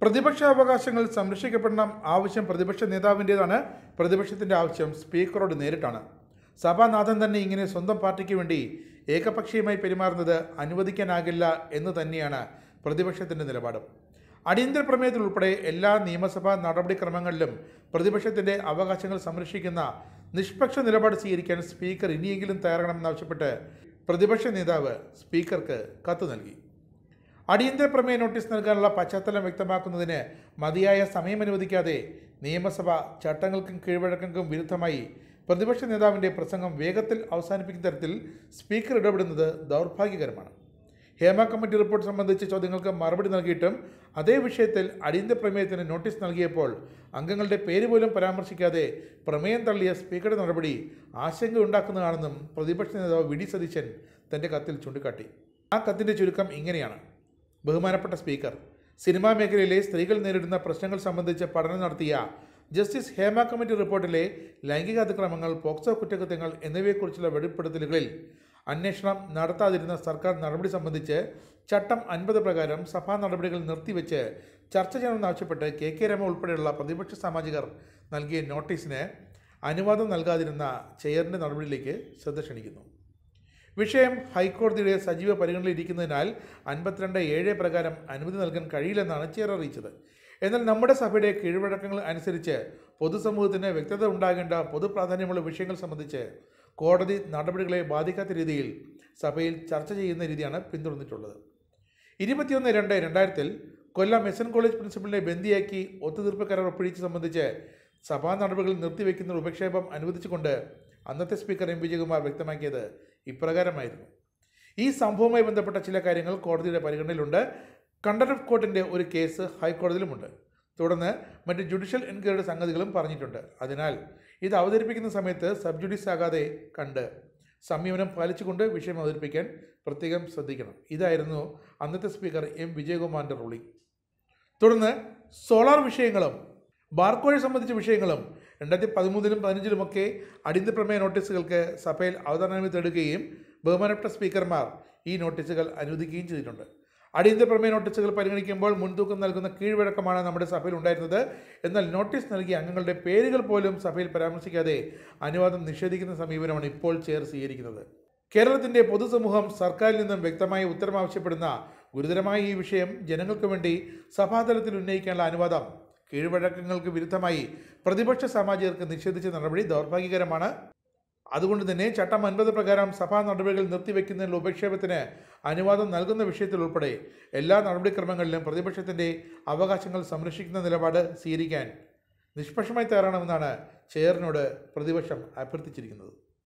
പ്രതിപക്ഷ അവകാശങ്ങൾ സംരക്ഷിക്കപ്പെടണം ആവശ്യം പ്രതിപക്ഷ നേതാവിൻ്റേതാണ് പ്രതിപക്ഷത്തിൻ്റെ ആവശ്യം സ്പീക്കറോട് നേരിട്ടാണ് സഭാനാഥൻ തന്നെ ഇങ്ങനെ സ്വന്തം പാർട്ടിക്ക് വേണ്ടി ഏകപക്ഷീയമായി പെരുമാറുന്നത് അനുവദിക്കാനാകില്ല എന്ന് തന്നെയാണ് പ്രതിപക്ഷത്തിൻ്റെ നിലപാടും അടിയന്തര പ്രമേയത്തിൽ ഉൾപ്പെടെ എല്ലാ നിയമസഭാ നടപടിക്രമങ്ങളിലും പ്രതിപക്ഷത്തിൻ്റെ അവകാശങ്ങൾ സംരക്ഷിക്കുന്ന നിഷ്പക്ഷ നിലപാട് സ്വീകരിക്കാൻ സ്പീക്കർ ഇനിയെങ്കിലും തയ്യാറാകണമെന്നാവശ്യപ്പെട്ട് പ്രതിപക്ഷ നേതാവ് സ്പീക്കർക്ക് കത്ത് നൽകി അടിയന്തര പ്രമേയ നോട്ടീസ് നൽകാനുള്ള പശ്ചാത്തലം വ്യക്തമാക്കുന്നതിന് മതിയായ സമയം അനുവദിക്കാതെ നിയമസഭ ചട്ടങ്ങൾക്കും കീഴ്വഴക്കങ്ങൾക്കും വിരുദ്ധമായി പ്രതിപക്ഷ നേതാവിൻ്റെ പ്രസംഗം വേഗത്തിൽ അവസാനിപ്പിക്കുന്ന തരത്തിൽ സ്പീക്കർ ഇടപെടുന്നത് ദൗർഭാഗ്യകരമാണ് ഹേമ കമ്മിറ്റി റിപ്പോർട്ട് സംബന്ധിച്ച ചോദ്യങ്ങൾക്ക് മറുപടി നൽകിയിട്ടും അതേ വിഷയത്തിൽ അടിയന്തര പ്രമേയത്തിന് നോട്ടീസ് നൽകിയപ്പോൾ അംഗങ്ങളുടെ പേര് പോലും പരാമർശിക്കാതെ പ്രമേയം തള്ളിയ സ്പീക്കറുടെ നടപടി ആശങ്കയുണ്ടാക്കുന്നതാണെന്നും പ്രതിപക്ഷ നേതാവ് വി ഡി സതീശൻ തൻ്റെ കത്തിൽ ചൂണ്ടിക്കാട്ടി ആ കത്തിൻ്റെ ചുരുക്കം ഇങ്ങനെയാണ് ബഹുമാനപ്പെട്ട സ്പീക്കർ സിനിമാ മേഖലയിലെ സ്ത്രീകൾ നേരിടുന്ന പ്രശ്നങ്ങൾ സംബന്ധിച്ച് പഠനം നടത്തിയ ജസ്റ്റിസ് ഹേമ കമ്മിറ്റി റിപ്പോർട്ടിലെ ലൈംഗിക അതിക്രമങ്ങൾ പോക്സോ കുറ്റകൃത്യങ്ങൾ എന്നിവയെക്കുറിച്ചുള്ള വെളിപ്പെടുത്തലുകളിൽ അന്വേഷണം നടത്താതിരുന്ന സർക്കാർ നടപടി സംബന്ധിച്ച് ചട്ടം അൻപത് പ്രകാരം സഭാ നടപടികൾ നിർത്തിവെച്ച് ചർച്ച ചെയ്യണമെന്നാവശ്യപ്പെട്ട് കെ കെ രമ ഉൾപ്പെടെയുള്ള പ്രതിപക്ഷ സാമാജികർ നൽകിയ നോട്ടീസിന് അനുവാദം നൽകാതിരുന്ന ചെയറിൻ്റെ നടപടിയിലേക്ക് ശ്രദ്ധ ക്ഷണിക്കുന്നു വിഷയം ഹൈക്കോടതിയുടെ സജീവ പരിഗണനയിലിരിക്കുന്നതിനാൽ അൻപത്തിരണ്ട് ഏഴ് പ്രകാരം അനുമതി നൽകാൻ കഴിയില്ലെന്നാണ് ചെയർ അറിയിച്ചത് എന്നാൽ നമ്മുടെ സഭയുടെ കീഴ്വഴക്കങ്ങൾ അനുസരിച്ച് പൊതുസമൂഹത്തിന് വ്യക്തത ഉണ്ടാകേണ്ട പൊതുപ്രാധാന്യമുള്ള വിഷയങ്ങൾ സംബന്ധിച്ച് കോടതി നടപടികളെ ബാധിക്കാത്ത രീതിയിൽ സഭയിൽ ചർച്ച ചെയ്യുന്ന രീതിയാണ് പിന്തുടർന്നിട്ടുള്ളത് ഇരുപത്തിയൊന്ന് രണ്ട് രണ്ടായിരത്തിൽ കൊല്ലം എസ് കോളേജ് പ്രിൻസിപ്പലിനെ ബന്ദിയാക്കി ഒത്തുതീർപ്പ് കരാർ ഒപ്പിടിച്ച് സംബന്ധിച്ച് സഭാ നടപടികൾ നിർത്തിവെക്കുന്ന ഉപക്ഷേപം അനുവദിച്ചുകൊണ്ട് അന്നത്തെ സ്പീക്കർ എം വിജയകുമാർ വ്യക്തമാക്കിയത് ഇപ്രകാരമായിരുന്നു ഈ സംഭവവുമായി ബന്ധപ്പെട്ട ചില കാര്യങ്ങൾ കോടതിയുടെ പരിഗണനയിലുണ്ട് കണ്ടക്ട് ഓഫ് കോർട്ടിൻ്റെ ഒരു കേസ് ഹൈക്കോടതിയിലുമുണ്ട് തുടർന്ന് മറ്റ് ജുഡീഷ്യൽ എൻക്വയറിയുടെ സംഗതികളും പറഞ്ഞിട്ടുണ്ട് അതിനാൽ ഇത് അവതരിപ്പിക്കുന്ന സമയത്ത് സബ് ജുഡീസ് ആകാതെ കണ്ട് സംയമനം പാലിച്ചുകൊണ്ട് വിഷയം അവതരിപ്പിക്കാൻ പ്രത്യേകം ശ്രദ്ധിക്കണം ഇതായിരുന്നു അന്നത്തെ സ്പീക്കർ എം വിജയകുമാറിൻ്റെ റൂളിംഗ് തുടർന്ന് സോളാർ വിഷയങ്ങളും ബാർക്കോഴി സംബന്ധിച്ച വിഷയങ്ങളും രണ്ടായിരത്തി പതിമൂന്നിലും പതിനഞ്ചിലുമൊക്കെ അടിയന്തര പ്രമേയ നോട്ടീസുകൾക്ക് സഭയിൽ അവതരണമായി തേടുകയും ബഹുമാനപ്പെട്ട സ്പീക്കർമാർ ഈ നോട്ടീസുകൾ അനുവദിക്കുകയും ചെയ്തിട്ടുണ്ട് അടിയന്തര പ്രമേയ നോട്ടീസുകൾ പരിഗണിക്കുമ്പോൾ മുൻതൂക്കം നൽകുന്ന കീഴ്വഴക്കമാണ് നമ്മുടെ സഭയിൽ ഉണ്ടായിരുന്നത് എന്നാൽ നോട്ടീസ് നൽകിയ അംഗങ്ങളുടെ പേരുകൾ പോലും സഭയിൽ പരാമർശിക്കാതെ അനുവാദം നിഷേധിക്കുന്ന സമീപനമാണ് ഇപ്പോൾ ചെയർ സ്വീകരിക്കുന്നത് കേരളത്തിൻ്റെ പൊതുസമൂഹം സർക്കാരിൽ നിന്നും ഉത്തരം ഉത്തരവാവശ്യപ്പെടുന്ന ഗുരുതരമായ ഈ വിഷയം ജനങ്ങൾക്ക് വേണ്ടി സഭാതലത്തിൽ ഉന്നയിക്കാനുള്ള അനുവാദം കീഴ്വഴക്കങ്ങൾക്ക് വിരുദ്ധമായി പ്രതിപക്ഷ സാമാജികർക്ക് നിഷേധിച്ച നടപടി ദൗർഭാഗ്യകരമാണ് അതുകൊണ്ട് തന്നെ ചട്ടം അൻപത് പ്രകാരം സഭാ നടപടികൾ നിർത്തിവെക്കുന്നതിനുള്ള ഉപക്ഷേപത്തിന് അനുവാദം നൽകുന്ന വിഷയത്തിൽ ഉൾപ്പെടെ എല്ലാ നടപടിക്രമങ്ങളിലും പ്രതിപക്ഷത്തിൻ്റെ അവകാശങ്ങൾ സംരക്ഷിക്കുന്ന നിലപാട് സ്വീകരിക്കാൻ നിഷ്പക്ഷമായി തയ്യാറാണെന്നാണ് ചെയറിനോട് പ്രതിപക്ഷം അഭ്യർത്ഥിച്ചിരിക്കുന്നത്